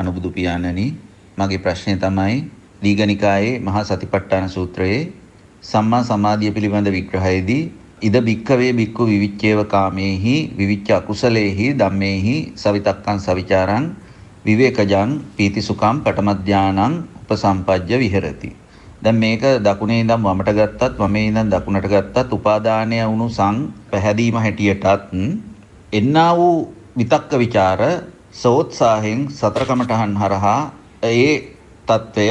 අනුබුදු පියාණනි මගේ ප්‍රශ්නය තමයි දීගනිකායේ මහා සතිපට්ඨාන සූත්‍රයේ සම්මා සමාධිය පිළිබඳ විග්‍රහයේදී ඉද භික්කවේ භික්ඛු විවිච්ඡේව කාමේහි විවිච්ඡ අකුසලේහි ධම්මේහි සවිතක්කං සවිචාරං විවේකජං පීතිසුඛං පටමධානං උපසම්පජ්ජ විහෙරති දැන් මේක දකුණේ ඉඳන් වමට ගත්තත් වමේ ඉඳන් දකුණට ගත්තත් උපාදානය වුණු සං පැහැදීම හැටියටත් එන්නා වූ විතක්ක ਵਿਚාර සෝත්සාහෙන් සතර කමඨහන් හරහා ඒ తত্ত্বය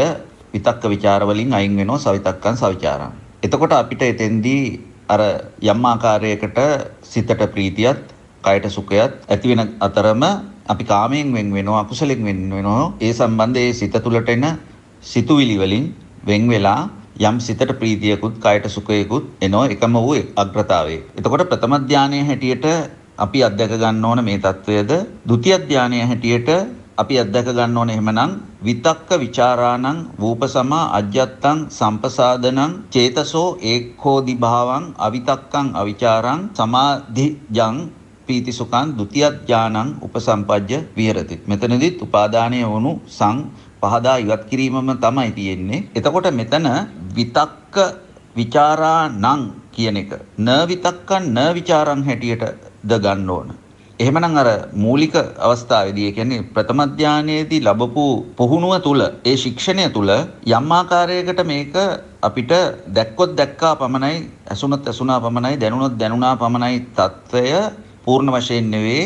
විතක්ක ਵਿਚාර වලින් අයින් වෙනවා සවිතක්කන් සවිචාරං. එතකොට අපිට එතෙන්දී අර යම් ආකාරයකට සිතට ප්‍රීතියත් කයට සුඛයත් ඇති වෙන අතරම අපි කාමයෙන් වෙන් වෙනවා අකුසලෙන් වෙන් වෙනවා ඒ සම්බන්ධයේ සිත තුළට එන සිතුවිලි වලින් වෙන් වෙලා යම් සිතට ප්‍රීතියකුත් කයට සුඛයකුත් එනවා එකම වූ අග්‍රතාවයේ. එතකොට ප්‍රථම ධානයේ හැටියට අපි අත්දැක ගන්න ඕන මේ తත්වයේද ဒုတိ ය ධානය හැටියට අපි අත්දැක ගන්න ඕනේ එහෙමනම් විතක්ක ਵਿਚාරාණං වූපසමා අජ්ජත්තං සම්පසාදනං චේතසෝ ඒක්ඛෝදි භාවං අවිතක්කං අවිචාරං සමාධිජං පීතිසුඛං ဒုတိ ය ඥානං උපසම්පජ්ජ විහෙරති මෙතනදිත් උපාදානය වුණු සං පහදා ඉවත් කිරීමම තමයි තියෙන්නේ එතකොට මෙතන විතක්ක ਵਿਚාරාණං කියන එක න විතක්කන් න ਵਿਚාරන් හැටියට ද ගන්න ඕන. එහෙමනම් අර මූලික අවස්ථාවේදී ඒ කියන්නේ ප්‍රථම ධානයේදී ලැබපු පුහුණුව තුල ඒ ශික්ෂණය තුල යම් ආකාරයකට මේක අපිට දැක්කොත් දැක්කා පමණයි ඇසුනත් ඇසුනා පමණයි දැනුනොත් දැනුණා පමණයි తত্ত্বය පූර්ණ වශයෙන් නෙවෙයි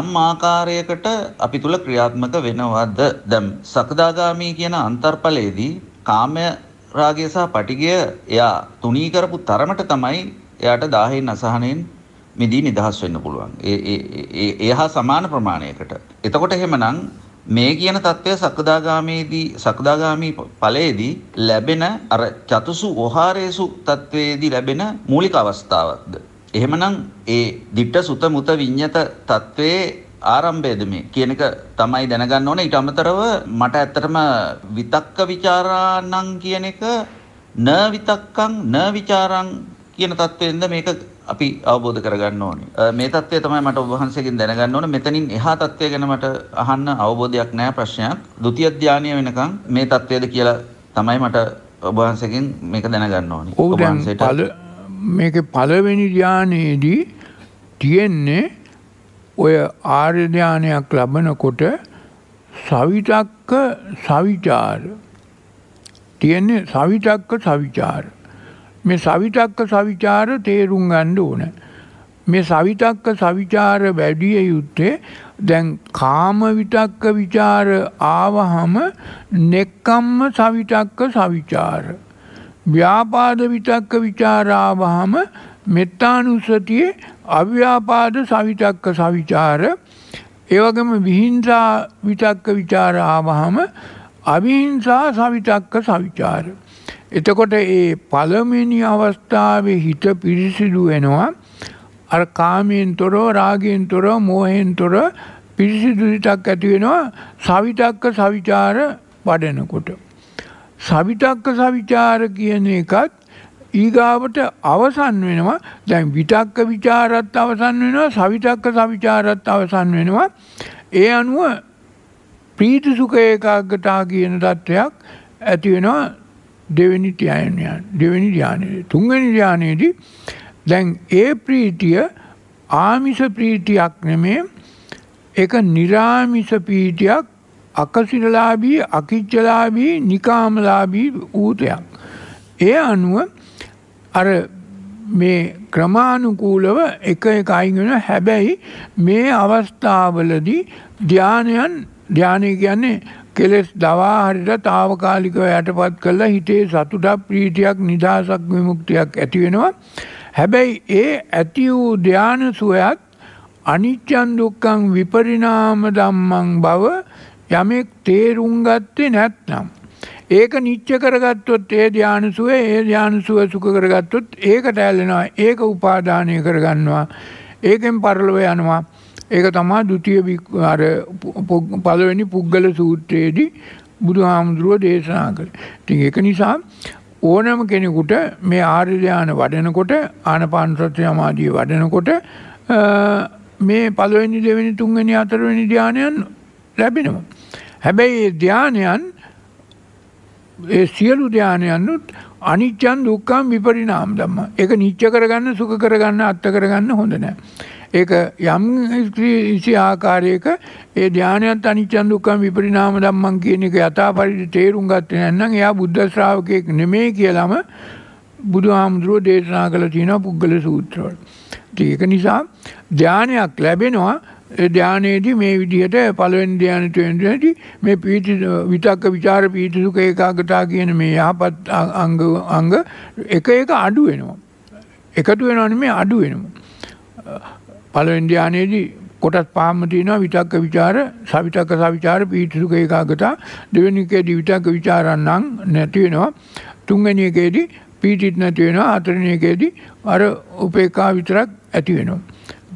යම් ආකාරයකට අපි තුල ක්‍රියාත්මක වෙනවද දැන් සකදාගාමී කියන අන්තර්ඵලයේදී කාමය රාගය සහ පටිගය එයා තුනී කරපු තරමට තමයි එයාට දාහයෙන් අසහනෙන් මිදී නිදහස් වෙන්න පුළුවන්. ඒ එහා සමාන ප්‍රමාණයකට. එතකොට එහෙමනම් මේ කියන தත්ත්වය සකදාගාමීදී සකදාගාමී ඵලයේදී ලැබෙන අර චතුසු ඕහාරේසු தත්වයේදී ලැබෙන මූලික අවස්ථාවක්ද? එහෙමනම් ඒ ditta suta muta viññata தත්වයේ ආරම්භයද මේ කියන එක තමයි දැනගන්න ඕනේ ඊට අමතරව මට ඇත්තටම විතක්ක ਵਿਚාරාණං කියන එක න විතක්කං න විචාරං කියන தත්වෙන්ද මේක අපි අවබෝධ කරගන්න ඕනේ. මේ தත්වය තමයි මට ඔබ වහන්සේගෙන් දැනගන්න ඕනේ. මෙතනින් එහා தත්වය ගැන මට අහන්න අවබෝධයක් නැහැ ප්‍රශ්නයක්. ဒုတိ ය ධානය වෙනකන් මේ தත්වයද කියලා තමයි මට ඔබ වහන්සේගෙන් මේක දැනගන්න ඕනේ. ඔබ වහන්සේට මේකේ පළවෙනි ධානයේදී තියෙන්නේ ඔය ආර්ය ධානයක් ලබනකොට සවිතක්ක සවිචාර තියෙන්නේ සවිතක්ක සවිචාර මේ සවිතක්ක සවිචාර තේරුම් ගන්න ඕන මේ සවිතක්ක සවිචාර වැඩිය යුත්තේ දැන් කාම විතක්ක ਵਿਚාර ආවහම නෙක්කම්ම සවිතක්ක සවිචාර ව්‍යාපාද විතක්ක ਵਿਚාර ආවහම මෙත්තානුස්සතියේ අව්‍යාපාද සවිතක්ක සවිචාර ඒවගම විහිංසා විතක්ක විචාර ආවහම අවිහිංසා සවිතක්ක සවිචාර. එතකොට ඒ පළමිනි අවස්ථාවේ හිත පිරිසිදු වෙනවා අර කාමයෙන් තොරෝ රාගයෙන් තොරෝ මෝහෙන් තොර පිරිසිදු හිතක් ඇති වෙනවා සවිතක්ක සවිචාර වඩනකොට. සවිතක්ක සවිචාර කියන එකත් ඊගාවට අවසන් වෙනවා දැන් විතක්ක ਵਿਚාරත් අවසන් වෙනවා සවිතක්ක සවිචාරත් අවසන් වෙනවා ඒ අනුව ප්‍රීති සුඛ ඒකාග්‍රතාව කියන தත්වයක් ඇති වෙනවා දෙවෙනි ධානය දෙවෙනි ධානයේ තුන්වෙනි ධානයේදී දැන් ඒ ප්‍රීතිය ආමිෂ ප්‍රීතියක් නෙමේ ඒක निराමිෂ ප්‍රීතියක් අකසිරලාභී අකිච්චලාභී නිකාමලාභී ඌතයක් ඒ අනුව අර මේ ක්‍රමානුකූලව එක එක අයින් වෙන හැබැයි මේ අවස්ථාවලදී ධානයන් ධානය කියන්නේ කෙලෙස් දවා හරිට తాවකාලිකව යටපත් කළා හිතේ සතුටක් ප්‍රීතියක් නිදහසක් විමුක්තියක් ඇති වෙනවා හැබැයි ඒ ඇති වූ ධාන සුවයත් අනිච්චන් දුක්ඛං විපරිණාම ධම්මං බව යමෙක් තේරුම් ගත්තේ නැත්නම් ඒක නිච්ච කරගත්තොත් ඒ ධානසුව ඒ ධානසුව සුඛ කරගත්තොත් ඒකට ඇලෙනවා ඒක උපාදානය කරගන්නවා ඒකෙන් පරලොව යනවා ඒක තමයි ဒ ුතිය අර පළවෙනි පුද්ගල සූත්‍රයේදී බුදුහාමුදුරුව දේශනා කළේ. ඉතින් ඒක නිසා ඕනම කෙනෙකුට මේ ආර්ය ධානය වඩනකොට ආනපාන සති සමාධිය වඩනකොට මේ පළවෙනි දෙවෙනි තුන්වෙනි හතරවෙනි ධානයන් ලැබෙනවා. හැබැයි ධානයන් ඒ සියලු ධානයන්නුත් අනිච්චන් දුක්ඛම් විපරිණාම ධම්ම. ඒක නිච්ච කරගන්න සුඛ කරගන්න අත්ත කරගන්න හොඳ නැහැ. ඒක යම් කිසි ආකාරයක ඒ ධානයත් අනිච්චන් දුක්ඛම් විපරිණාම ධම්මං කියන එක යථා පරිදි තේරුම් ගත්තේ නැත්නම් එයා බුද්ධ ශ්‍රාවකෙක් නෙමෙයි කියලාම බුදුහාමුදුරුවෝ දේශනා කළ තියෙනවා පුද්ගල සූත්‍රවල. ඒක නිසා ධානයක් ලැබෙනවා ධානයේදී මේ විදිහට පළවෙනි ධානයට වෙන්නදී මේ පීති විතක්ක ਵਿਚාර පීති සුඛ ඒකාගතා කියන මේ යහපත් අංග අංග එක එක අඩු වෙනවා. එකතු වෙනවා නෙමෙයි අඩු වෙනවා. පළවෙනි ධානයේදී කොටස් පහම තියෙනවා විතක්ක ਵਿਚාර සවිතක්ක සවිචාර පීති සුඛ ඒකාගතා දෙවෙනි එකේදී විතක්ක ਵਿਚාරන් නම් නැති වෙනවා. තුන්වෙනි එකේදී පීතිත් නැති වෙනවා. හතරවෙනි එකේදී අර උපේක්ඛා විතරක් ඇති වෙනවා.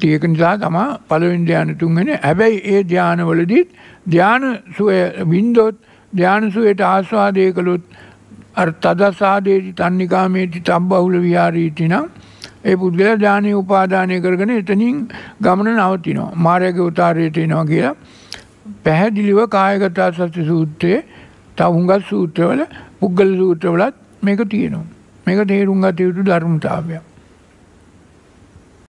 ඒක නිසා තමා පළවෙනි ධ්‍යාන තුන්වෙනි හැබැයි ඒ ධ්‍යානවලදීත් ධ්‍යාන සුවය වින්දොත් ධ්‍යාන සුවයට ආස්වාදය කළොත් අර තදසාදේති තන්නිකාමේති තබ්බහුල විහාරීති නම් ඒ පුද්ගලයා ධානය උපාදානය කරගෙන එතනින් ගමන නවතිනවා මාර්ගයේ උතාරයට එනවා කියලා පැහැදිලිව කායගත සති සූත්‍රයේ තව හුඟක් සූත්‍රවල පුද්ගල සූත්‍රවලත් මේක තියෙනවා මේක තේරුම් ගත යුතු ධර්මතාවයක්